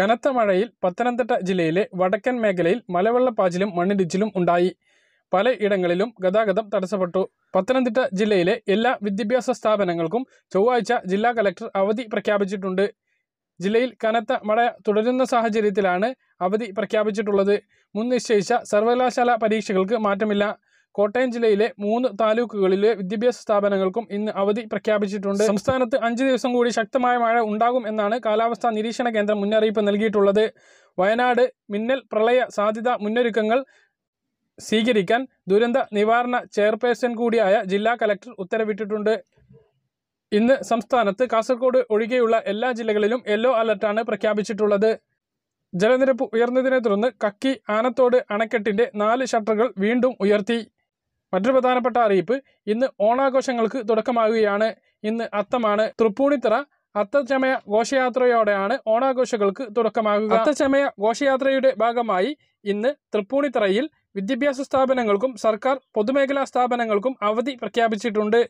കനത്ത മഴയിൽ പത്തനംതിട്ട ജില്ലയിലെ വടക്കൻ മേഖലയിൽ മലവെള്ളപ്പാച്ചിലും മണ്ണിടിച്ചിലും ഉണ്ടായി പലയിടങ്ങളിലും ഗതാഗതം തടസ്സപ്പെട്ടു പത്തനംതിട്ട ജില്ലയിലെ എല്ലാ വിദ്യാഭ്യാസ സ്ഥാപനങ്ങൾക്കും ചൊവ്വാഴ്ച ജില്ലാ കലക്ടർ അവധി പ്രഖ്യാപിച്ചിട്ടുണ്ട് ജില്ലയിൽ കനത്ത മഴ തുടരുന്ന സാഹചര്യത്തിലാണ് അവധി പ്രഖ്യാപിച്ചിട്ടുള്ളത് മുൻ നിശ്ചയിച്ച സർവകലാശാല പരീക്ഷകൾക്ക് മാറ്റമില്ല കോട്ടയം ജില്ലയിലെ മൂന്ന് താലൂക്കുകളിലെ വിദ്യാഭ്യാസ സ്ഥാപനങ്ങൾക്കും ഇന്ന് അവധി പ്രഖ്യാപിച്ചിട്ടുണ്ട് സംസ്ഥാനത്ത് അഞ്ച് ദിവസം കൂടി ശക്തമായ മഴ ഉണ്ടാകും എന്നാണ് കാലാവസ്ഥാ നിരീക്ഷണ കേന്ദ്രം മുന്നറിയിപ്പ് നൽകിയിട്ടുള്ളത് വയനാട് മിന്നൽ പ്രളയ സാധ്യത മുന്നൊരുക്കങ്ങൾ സ്വീകരിക്കാൻ ദുരന്ത നിവാരണ ചെയർപേഴ്സൺ കൂടിയായ ജില്ലാ കലക്ടർ ഉത്തരവിട്ടിട്ടുണ്ട് ഇന്ന് സംസ്ഥാനത്ത് കാസർഗോഡ് ഒഴികെയുള്ള എല്ലാ ജില്ലകളിലും യെല്ലോ അലർട്ടാണ് പ്രഖ്യാപിച്ചിട്ടുള്ളത് ജലനിരപ്പ് ഉയർന്നതിനെ തുടർന്ന് കക്കി ആനത്തോട് അണക്കെട്ടിന്റെ നാല് ഷട്ടറുകൾ വീണ്ടും ഉയർത്തി മറ്റൊരു പ്രധാനപ്പെട്ട അറിയിപ്പ് ഇന്ന് ഓണാഘോഷങ്ങൾക്ക് തുടക്കമാകുകയാണ് ഇന്ന് അത്തമാണ് തൃപ്പൂണിത്തറ അത്തച്ചമയ ഘോഷയാത്രയോടെയാണ് ഓണാഘോഷങ്ങൾക്ക് തുടക്കമാകുക അത്തച്ചമയ ഘോഷയാത്രയുടെ ഭാഗമായി ഇന്ന് തൃപ്പൂണിത്തറയിൽ വിദ്യാഭ്യാസ സ്ഥാപനങ്ങൾക്കും സർക്കാർ പൊതുമേഖലാ സ്ഥാപനങ്ങൾക്കും അവധി പ്രഖ്യാപിച്ചിട്ടുണ്ട്